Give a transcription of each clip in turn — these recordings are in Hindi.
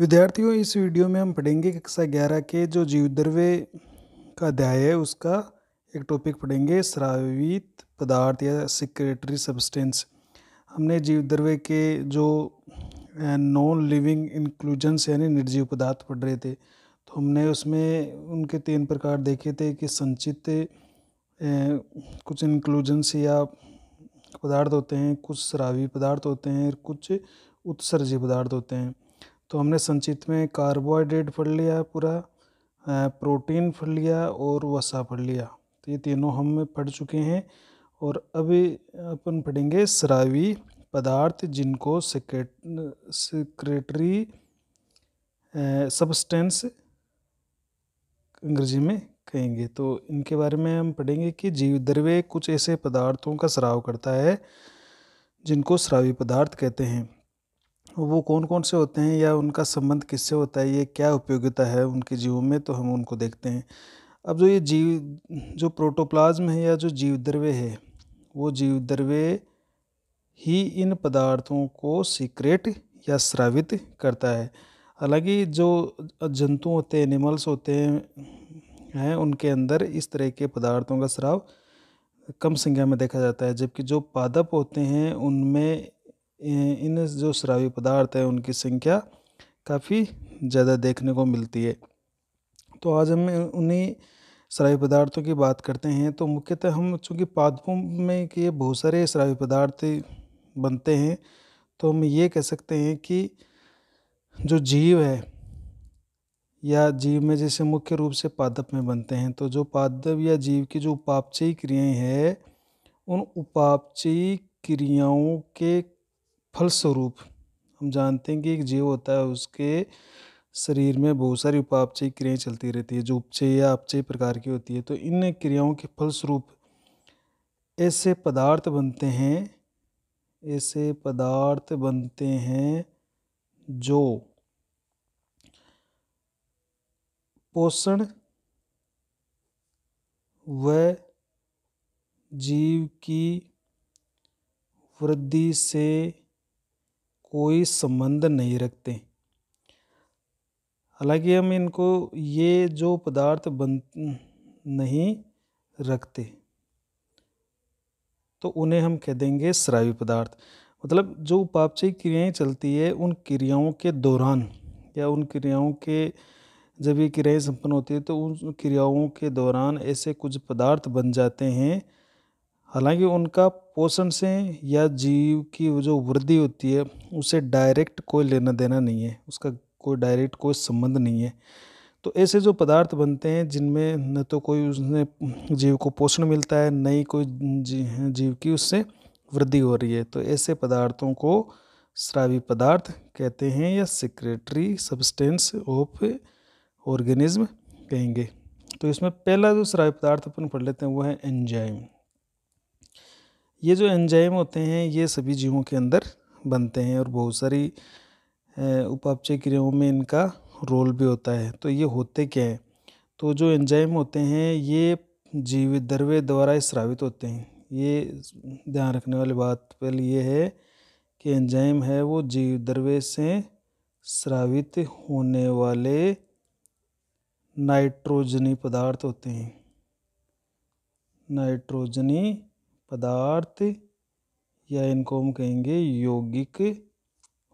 विद्यार्थियों इस वीडियो में हम पढ़ेंगे कक्षा ग्यारह के जो जीव द्रव्य का अध्याय है उसका एक टॉपिक पढ़ेंगे श्रावित पदार्थ या सिक्रेटरी सब्सटेंस हमने जीव द्रव्य के जो नॉन लिविंग इंक्लूजन्स यानी निर्जीव पदार्थ पढ़ रहे थे तो हमने उसमें उनके तीन प्रकार देखे थे कि संचित कुछ इंक्लूजन्स या पदार्थ होते हैं कुछ श्रावी पदार्थ होते हैं कुछ उत्सर्जी पदार्थ होते हैं तो हमने संचित में कार्बोहाइड्रेट पढ़ लिया पूरा प्रोटीन पढ़ लिया और वसा पढ़ लिया तो ये तीनों हम पढ़ चुके हैं और अभी अपन पढ़ेंगे श्रावी पदार्थ जिनको सेक्रेट सेक्रेटरी सबस्टेंस अंग्रेजी में कहेंगे तो इनके बारे में हम पढ़ेंगे कि जीव द्रव्य कुछ ऐसे पदार्थों का स्राव करता है जिनको श्रावी पदार्थ कहते हैं वो कौन कौन से होते हैं या उनका संबंध किससे होता है ये क्या उपयोगिता है उनके जीवों में तो हम उनको देखते हैं अब जो ये जीव जो प्रोटोप्लाज्म है या जो जीव द्रव्य है वो जीव द्रव्य ही इन पदार्थों को सीक्रेट या स्रावित करता है हालांकि जो जंतु होते हैं एनिमल्स होते हैं हैं उनके अंदर इस तरह के पदार्थों का स्राव कम संख्या में देखा जाता है जबकि जो पादप होते हैं उनमें इन जो श्रावी पदार्थ हैं उनकी संख्या काफ़ी ज़्यादा देखने को मिलती है तो आज हम उन्हीं श्रावी पदार्थों की बात करते हैं तो मुख्यतः हम चूँकि पादपों में के बहुत सारे श्रावी पदार्थ बनते हैं तो हम ये कह सकते हैं कि जो जीव है या जीव में जैसे मुख्य रूप से पादप में बनते हैं तो जो पादप या जीव की जो उपापचयी क्रियाएं हैं उन उपापचयी क्रियाओं के फलस्वरूप हम जानते हैं कि एक जीव होता है उसके शरीर में बहुत सारी उपापचय क्रियाएं चलती रहती है जो उपचय या अपचय प्रकार की होती है तो इन क्रियाओं के फलस्वरूप ऐसे पदार्थ बनते हैं ऐसे पदार्थ बनते हैं जो पोषण व जीव की वृद्धि से कोई संबंध नहीं रखते हालांकि हम इनको ये जो पदार्थ बन नहीं रखते तो उन्हें हम कह देंगे श्रावी पदार्थ मतलब जो उपापचयी क्रियाएं चलती है उन क्रियाओं के दौरान या उन क्रियाओं के जब ये क्रियाएं संपन्न होती है तो उन क्रियाओं के दौरान ऐसे कुछ पदार्थ बन जाते हैं हालांकि उनका पोषण से या जीव की जो वृद्धि होती है उसे डायरेक्ट कोई लेना देना नहीं है उसका कोई डायरेक्ट कोई संबंध नहीं है तो ऐसे जो पदार्थ बनते हैं जिनमें न तो कोई उसने जीव को पोषण मिलता है न ही कोई जी, जीव की उससे वृद्धि हो रही है तो ऐसे पदार्थों को श्रावी पदार्थ कहते हैं या सिक्रेटरी सब्सटेंस ऑफ ऑर्गेनिज्म कहेंगे तो इसमें पहला जो श्रावी पदार्थ अपन पढ़ लेते हैं वो है एंजाइम ये जो एंजाइम होते हैं ये सभी जीवों के अंदर बनते हैं और बहुत सारी उपापचय क्रियाओं में इनका रोल भी होता है तो ये होते क्या हैं तो जो एंजाइम होते हैं ये जीव द्रव्य द्वारा स्रावित होते हैं ये ध्यान रखने वाली बात पहले ये है कि एंजाइम है वो जीव द्रव्य से स्रावित होने वाले नाइट्रोजनी पदार्थ होते हैं नाइट्रोजनी पदार्थ या इनको हम कहेंगे यौगिक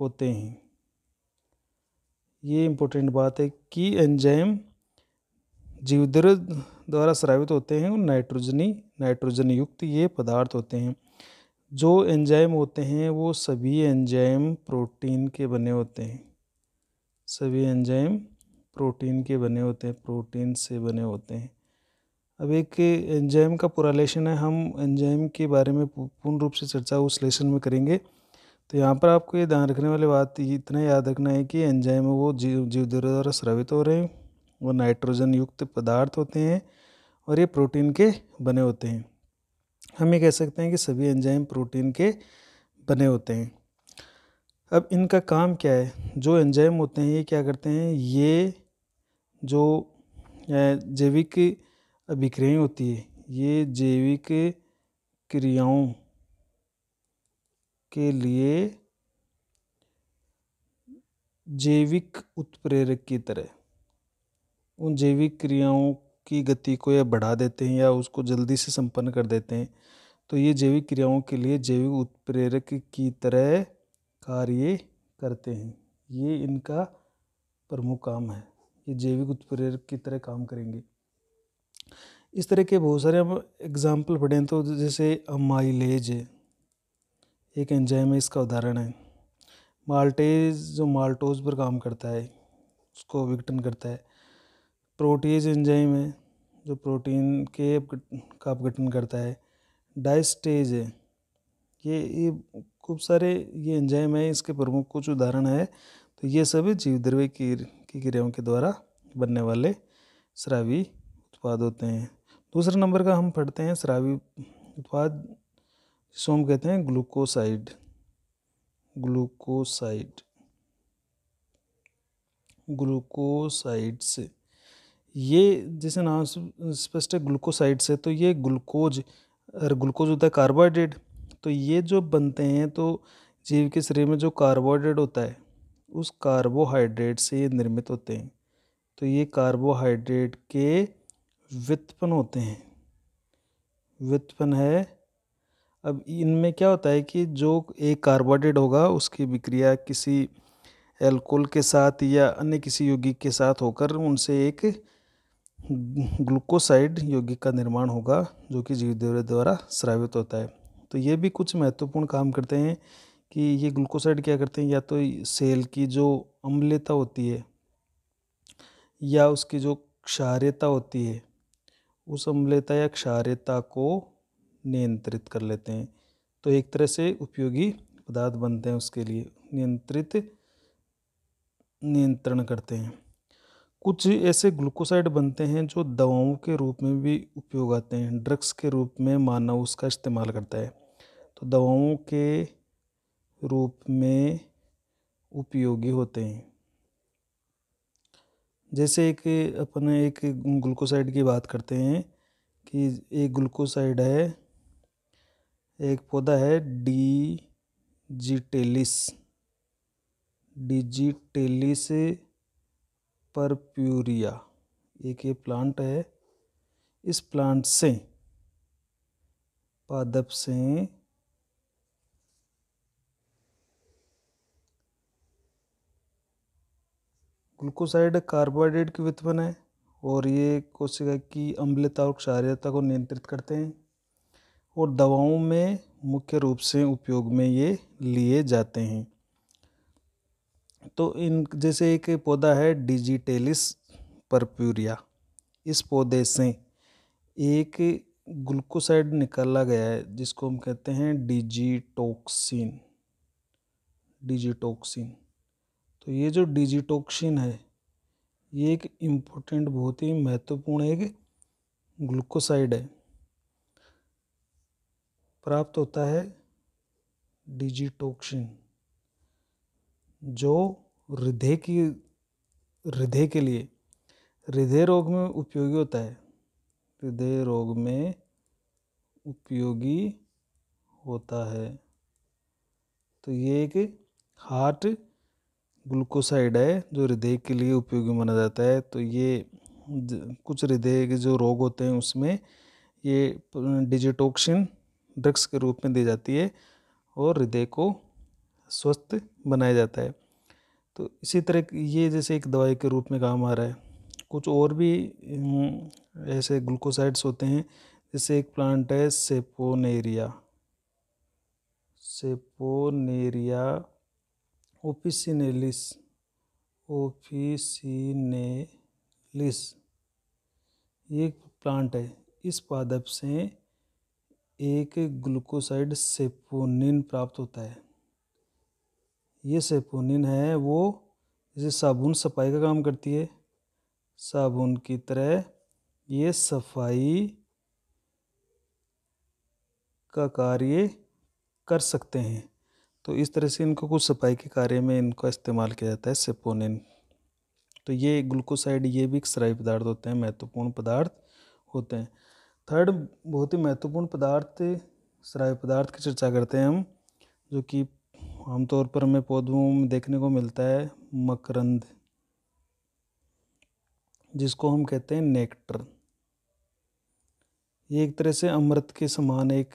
होते हैं ये इम्पोर्टेंट बात है कि एंजाइम जीवद्र द्वारा स्रावित होते हैं और नाइट्रोजनी नाइट्रोजन युक्त ये पदार्थ होते हैं जो एंजाइम होते हैं वो सभी एंजाइम प्रोटीन के बने होते हैं सभी एंजाइम प्रोटीन के बने होते हैं प्रोटीन से बने होते हैं अब एक एंजाइम का पूरा लेशन है हम एंजाइम के बारे में पूर्ण रूप से चर्चा उस लेशन में करेंगे तो यहाँ पर आपको ये ध्यान रखने वाली बात इतना याद रखना है कि एंजाइम वो जीव जीव द्वारा स्रावित हो रहे हैं वो नाइट्रोजन युक्त पदार्थ होते हैं और ये प्रोटीन के बने होते हैं हम ये कह सकते हैं कि सभी एंजाइम प्रोटीन के बने होते हैं अब इनका काम क्या है जो एंजाइम होते हैं ये क्या करते हैं ये जो जैविक अभिक्रियाएं होती है ये जैविक क्रियाओं के लिए जैविक उत्प्रेरक की तरह उन जैविक क्रियाओं की गति को या बढ़ा देते हैं या उसको जल्दी से संपन्न कर देते हैं तो ये जैविक क्रियाओं के लिए जैविक उत्प्रेरक की तरह कार्य करते हैं ये इनका प्रमुख काम है ये जैविक उत्प्रेरक की तरह काम करेंगे इस तरह के बहुत सारे हम एग्ज़ाम्पल पढ़ें तो जैसे माइलेज एक एंजाइम है इसका उदाहरण है माल्टेज जो माल्टोज पर काम करता है उसको विघटन करता है प्रोटीज एंजाइम है जो प्रोटीन के का अपघटन करता है डाइस्टेज है ये ये खूब सारे ये एंजाइम है इसके प्रमुख कुछ उदाहरण है तो ये सभी जीव द्रव्य की क्रियाओं के द्वारा बनने वाले श्रावी उत्पाद होते हैं दूसरे नंबर का हम पढ़ते हैं शराबी उत्पाद जिसको हम कहते हैं ग्लूकोसाइड ग्लूकोसाइड ग्लूकोसाइड्स ये जैसे नाम स्पष्ट है ग्लूकोसाइड्स है तो ये ग्लूकोज और ग्लूकोज होता है कार्बोहाइड्रेट तो ये जो बनते हैं तो जीव के शरीर में जो कार्बोहाइड्रेट होता है उस कार्बोहाइड्रेट से ये निर्मित होते हैं तो ये कार्बोहाइड्रेट के व्युत्पन्न होते हैं व्युत्पन्न है अब इनमें क्या होता है कि जो एक कार्बोडेट होगा उसकी विक्रिया किसी एल्कोल के साथ या अन्य किसी यौगिक के साथ होकर उनसे एक ग्लूकोसाइड यौगिक का निर्माण होगा जो कि जीवदेव द्वारा स्रावित होता है तो ये भी कुछ महत्वपूर्ण काम करते हैं कि ये ग्लूकोसाइड क्या करते हैं या तो सेल की जो अम्लता होती है या उसकी जो क्षार्यता होती है उस अम्लता या क्षार्यता को नियंत्रित कर लेते हैं तो एक तरह से उपयोगी पदार्थ बनते हैं उसके लिए नियंत्रित नियंत्रण करते हैं कुछ ऐसे ग्लूकोसाइड बनते हैं जो दवाओं के रूप में भी उपयोग आते हैं ड्रग्स के रूप में मानव उसका इस्तेमाल करता है तो दवाओं के रूप में उपयोगी होते हैं जैसे एक अपन एक ग्लूकोसाइड की बात करते हैं कि एक ग्लूकोसाइड है एक पौधा है डी जीटेलिस डिजिटेलिस परप्यूरिया एक ये प्लांट है इस प्लांट से पादप से ग्लूकोसाइड कार्बोहाइड्रेट की व्युत्पन्न है और ये कोशिका की अम्लता और क्षारियता को नियंत्रित करते हैं और दवाओं में मुख्य रूप से उपयोग में ये लिए जाते हैं तो इन जैसे एक पौधा है डिजिटेलिस परप्यूरिया इस पौधे से एक ग्लूकोसाइड निकाला गया है जिसको हम कहते हैं डिजिटोक्सिन डिजिटोक्सिन तो ये जो डिजिटोक्सिन है ये एक इम्पोर्टेंट बहुत ही महत्वपूर्ण एक ग्लूकोसाइड है प्राप्त होता है डिजिटोक्सिन जो हृदय की हृदय के लिए हृदय रोग में उपयोगी होता है हृदय रोग में उपयोगी होता है तो ये एक हार्ट ग्लूकोसाइड है जो हृदय के लिए उपयोगी माना जाता है तो ये कुछ हृदय के जो रोग होते हैं उसमें ये डिजिटोक्शन ड्रग्स के रूप में दी जाती है और हृदय को स्वस्थ बनाया जाता है तो इसी तरह ये जैसे एक दवाई के रूप में काम आ रहा है कुछ और भी हम्म, ऐसे ग्लूकोसाइड्स होते हैं जैसे एक प्लांट है सेपोनेरिया सेपोनेरिया ऑफिसिनेलिस ऑफिसिनेलिस एक प्लांट है इस पादप से एक ग्लूकोसाइड सेपोनिन प्राप्त होता है ये सेपोनिन है वो जैसे साबुन सफाई का काम करती है साबुन की तरह ये सफाई का कार्य कर सकते हैं तो इस तरह से इनको कुछ सफाई के कार्य में इनका इस्तेमाल किया जाता है सेपोनिन तो ये ग्लूकोसाइड ये भी सराई पदार्थ होते हैं महत्वपूर्ण पदार्थ होते हैं थर्ड बहुत ही महत्वपूर्ण पदार्थ सराय पदार्थ की चर्चा करते हैं हम जो कि आमतौर पर हमें पौधों में देखने को मिलता है मकरंद जिसको हम कहते हैं नेक्टर ये एक तरह से अमृत के समान एक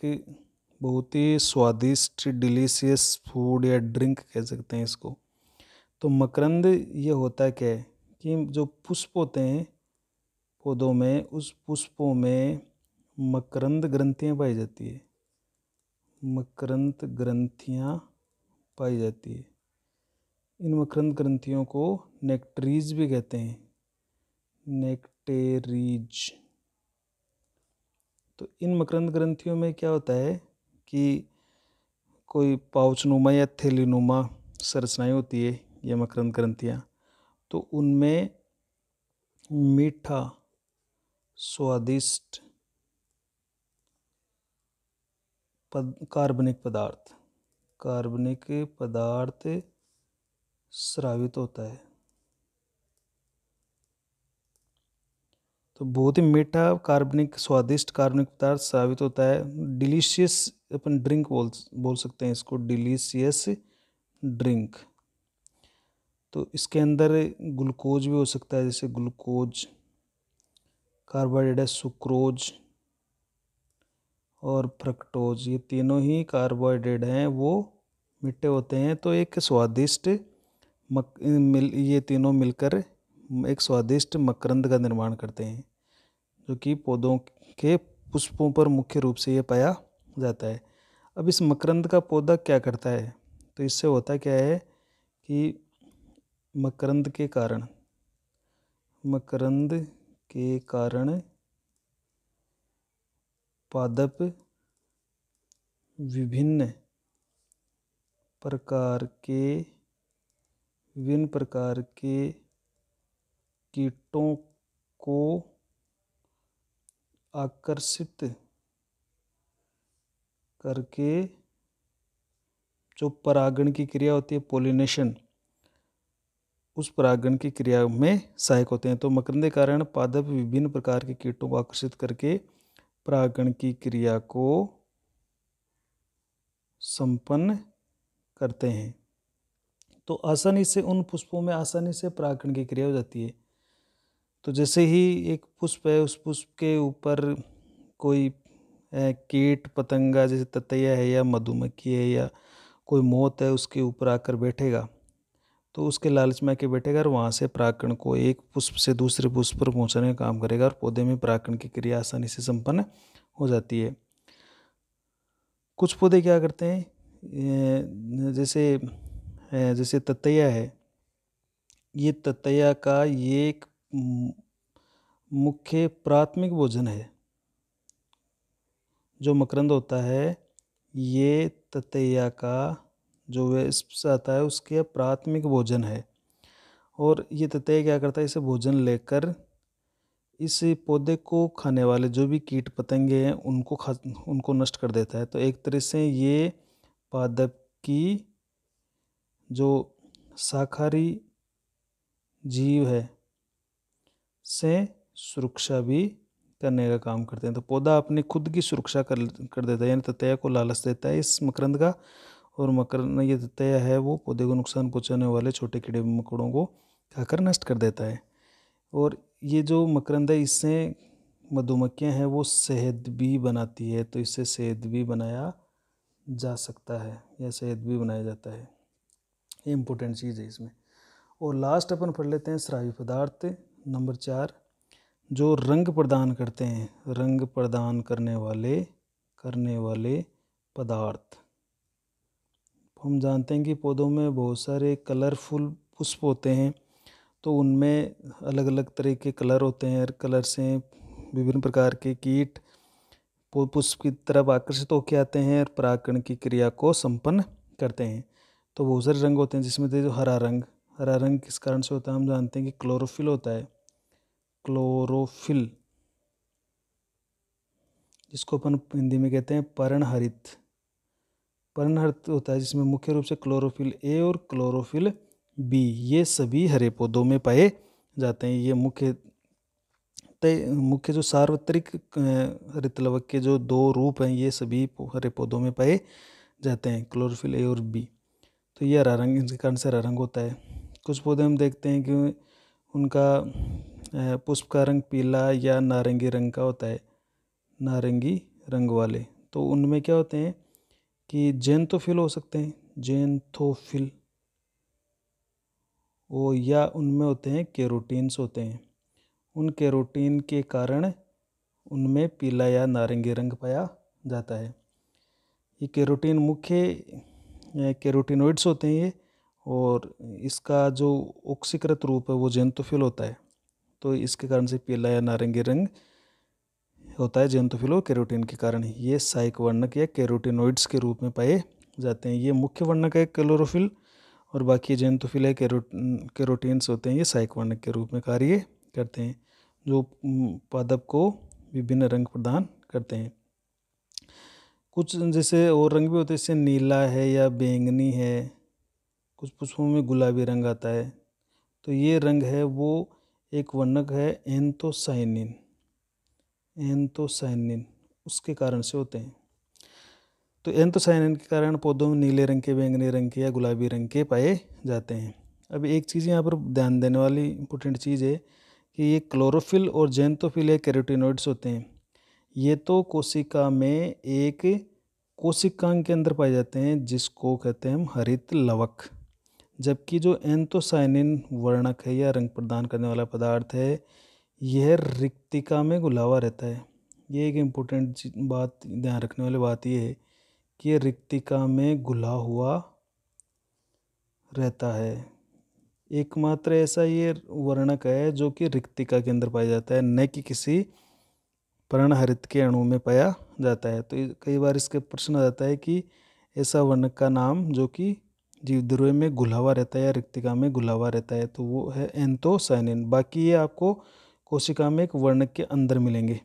बहुत ही स्वादिष्ट डिलीशियस फूड या ड्रिंक कह सकते हैं इसको तो मकरंद ये होता क्या है कि जो पुष्प होते हैं पौधों में उस पुष्पों में मकरंद ग्रंथियाँ पाई जाती है मकरंद ग्रंथियाँ पाई जाती है इन मकरंद ग्रंथियों को नेक्टरीज भी कहते हैं नेक्टेरीज तो इन मकरंद ग्रंथियों में क्या होता है कि कोई पाउचनुमा या थैलीनुमा संरचनाएँ होती है या मकरंद ग्रंथियाँ तो उनमें मीठा स्वादिष्ट पद कार्बनिक पदार्थ कार्बनिक पदार्थ स्रावित होता है तो बहुत ही मीठा कार्बनिक स्वादिष्ट कार्बनिक पदार्थ साबित होता है डिलीशियस अपन ड्रिंक बोल बोल सकते हैं इसको डिलीशियस ड्रिंक तो इसके अंदर ग्लूकोज भी हो सकता है जैसे ग्लूकोज कार्बोहाइड्रेट है सुक्रोज और फ्रक्टोज ये तीनों ही कार्बोहाइड्रेट हैं वो मीठे होते हैं तो एक स्वादिष्ट मक मिल ये तीनों मिलकर एक स्वादिष्ट मकरंद का निर्माण करते हैं जो कि पौधों के पुष्पों पर मुख्य रूप से ये पाया जाता है अब इस मकरंद का पौधा क्या करता है तो इससे होता क्या है कि मकरंद के कारण मकरंद के कारण पादप विभिन्न प्रकार के विभिन्न प्रकार के कीटों को आकर्षित करके जो परागण की क्रिया होती है पोलिनेशन उस परागण की क्रिया में सहायक होते हैं तो मकरंद कारण पादप विभिन्न प्रकार के कीटों को आकर्षित करके परागण की क्रिया को संपन्न करते हैं तो आसानी से उन पुष्पों में आसानी से परागण की क्रिया हो जाती है तो जैसे ही एक पुष्प है उस पुष्प के ऊपर कोई कीट पतंगा जैसे ततैया है या मधुमक्खी है या कोई मौत है उसके ऊपर आकर बैठेगा तो उसके लालच में आके बैठेगा और वहाँ से पराकण को एक पुष्प से दूसरे पुष्प पर पहुँचाने का काम करेगा और पौधे में पराकण की क्रिया आसानी से संपन्न हो जाती है कुछ पौधे क्या करते हैं जैसे जैसे ततैया है ये ततैया का ये एक मुख्य प्राथमिक भोजन है जो मकरंद होता है ये ततैया का जो वेस्प आता है उसके प्राथमिक भोजन है और ये ततैया क्या करता है इसे भोजन लेकर इस पौधे को खाने वाले जो भी कीट पतंगे हैं उनको खा उनको नष्ट कर देता है तो एक तरह से ये पादप की जो शाकाहारी जीव है से सुरक्षा भी करने का काम करते हैं तो पौधा अपनी खुद की सुरक्षा कर कर देता है यानी ततया को लालच देता है इस मकरंद का और मकरंद ये ततया है वो पौधे को नुकसान पहुंचाने वाले छोटे कीड़े मकड़ों को खाकर नष्ट कर देता है और ये जो मकरंद है इससे मधुमक्खियाँ हैं वो शहद भी बनाती है तो इससे शहद भी बनाया जा सकता है या शहद भी बनाया जाता है ये इम्पोर्टेंट चीज़ है इसमें और लास्ट अपन पढ़ लेते हैं श्रावी पदार्थ नंबर चार जो रंग प्रदान करते हैं रंग प्रदान करने वाले करने वाले पदार्थ तो हम जानते हैं कि पौधों में बहुत सारे कलरफुल पुष्प होते हैं तो उनमें अलग अलग तरह के कलर होते हैं और कलर से विभिन्न प्रकार के कीट पुष्प की तरफ आकर्षित होकर आते हैं और परागण की क्रिया को संपन्न करते हैं तो बहुत सारे रंग होते हैं जिसमें जो हरा रंग हरा रंग किस कारण से होता है हम जानते हैं कि क्लोरोफिल होता है क्लोरोफिल जिसको अपन हिंदी में कहते हैं पर्णहरित पर्णहरित होता है जिसमें मुख्य रूप से क्लोरोफिल ए और क्लोरोफिल बी ये सभी हरे पौधों में पाए जाते हैं ये मुख्य तय मुख्य जो सार्वत्रिक हरित लवक के जो दो रूप हैं ये सभी हरे पौधों में पाए जाते हैं क्लोरोफिल ए और बी तो ये हरा रंग इनके कारण से हरा रंग होता है कुछ पौधे हम देखते हैं कि उनका पुष्प का रंग पीला या नारंगी रंग का होता है नारंगी रंग वाले तो उनमें क्या होते हैं कि जेंथोफिल हो सकते हैं जेंथोफिल ओ या उनमें होते हैं केरोटीन्स होते हैं उन केरोटीन के कारण उनमें पीला या नारंगी रंग पाया जाता है ये केरोटीन मुख्य कैरोटीनोइड्स होते हैं ये और इसका जो ऑक्सीकृत रूप है वो जैंतोफिल होता है तो इसके कारण से पीला या नारंगी रंग होता है जैंतोफिल और कैरोटीन के कारण ये साइक वर्णक या कैरोटिनोइड्स के रूप में पाए जाते हैं ये मुख्य वर्णक है क्लोरोफिल और बाकी जैंतोफिल है कैरोटीन्स होते हैं ये साइक वर्णक के रूप में कार्य करते हैं जो पादप को विभिन्न रंग प्रदान करते हैं कुछ जैसे और रंग भी होते हैं जैसे नीला है या बैंगनी है कुछ पुष्पों में गुलाबी रंग आता है तो ये रंग है वो एक वर्णक है एंथोसाइनिन एंथोसाइनिन उसके कारण से होते हैं तो एंथोसाइनिन के कारण पौधों में नीले रंग के बैंगनी रंग के या गुलाबी रंग के पाए जाते हैं अब एक चीज़ यहाँ पर ध्यान देने वाली इंपॉर्टेंट चीज़ है कि ये क्लोरोफिल और जेंथोफिल या कैरोटिनोइड्स होते हैं ये तो कोशिका में एक कोशिकांग के अंदर पाए जाते हैं जिसको कहते हैं हम हरित लवक जबकि जो एंथोसाइनिन वर्णक है या रंग प्रदान करने वाला पदार्थ है यह रिक्तिका में घुलावा रहता है ये एक इम्पोर्टेंट बात ध्यान रखने वाली बात यह है कि यह रिक्तिका में घुला हुआ रहता है एकमात्र ऐसा ये वर्णक है जो कि रिक्तिका के अंदर पाया जाता है न कि किसी प्रणहरित के अणु में पाया जाता है तो कई बार इसके प्रश्न आ जाता है कि ऐसा वर्णक का नाम जो कि जीव द्रव्य में घुलावा रहता है या रिक्तिका में घुलावा रहता है तो वो है एंथोसाइनिन बाकी ये आपको कोशिका में एक वर्णक के अंदर मिलेंगे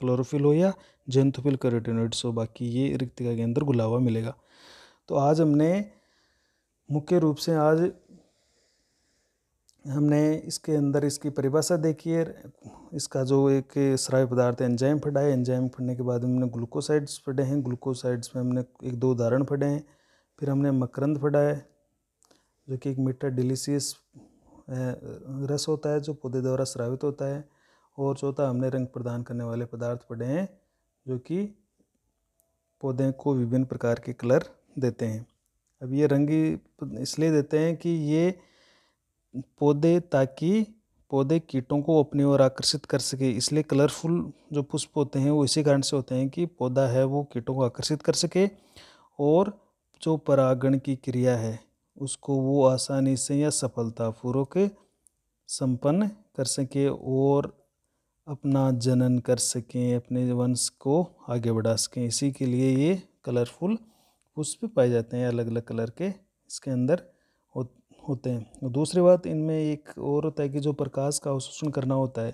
क्लोरोफिल हो या जेंथोफिल करोटिनोइड्स हो बाकी ये रिक्तिका के अंदर घुलावा मिलेगा तो आज हमने मुख्य रूप से आज हमने इसके अंदर इसकी परिभाषा देखी है इसका जो एक श्राय पदार्थ एंजाइम फटा है एंजाइम फटने के बाद हमने ग्लूकोसाइड्स फटे हैं ग्लूकोसाइड्स में हमने एक दो उदाहरण फटे हैं फिर हमने मकरंद फटाया जो कि एक मीठा डिलीसियस रस होता है जो पौधे द्वारा स्रावित होता है और चौथा हमने रंग प्रदान करने वाले पदार्थ पड़े हैं जो कि पौधे को विभिन्न प्रकार के कलर देते हैं अब ये रंगी इसलिए देते हैं कि ये पौधे ताकि पौधे कीटों को अपनी ओर आकर्षित कर सके इसलिए कलरफुल जो पुष्प होते हैं वो इसी कारण से होते हैं कि पौधा है वो कीटों को आकर्षित कर सके और जो परागण की क्रिया है उसको वो आसानी से या सफलतापूर्वक संपन्न कर सकें और अपना जनन कर सकें अपने वंश को आगे बढ़ा सकें इसी के लिए ये कलरफुल पुष्प पाए जाते हैं अलग अलग कलर के इसके अंदर हो, होते हैं दूसरी बात इनमें एक और होता है कि जो प्रकाश का अवशोषण करना होता है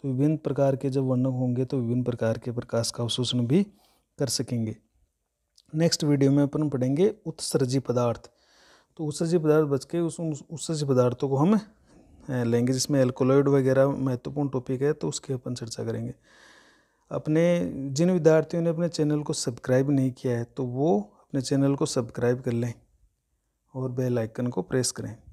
तो विभिन्न प्रकार के जब वर्णक होंगे तो विभिन्न प्रकार के प्रकाश का अवशोषण भी कर सकेंगे नेक्स्ट वीडियो में अपन पढ़ेंगे उत्सर्जी पदार्थ तो उत्सर्जी पदार्थ बच के उस उत्सर्जी पदार्थों को हम लेंगे जिसमें एल्कोलॉइड वगैरह महत्वपूर्ण टॉपिक है तो उसकी अपन चर्चा करेंगे अपने जिन विद्यार्थियों ने अपने चैनल को सब्सक्राइब नहीं किया है तो वो अपने चैनल को सब्सक्राइब कर लें और बेल आइकन को प्रेस करें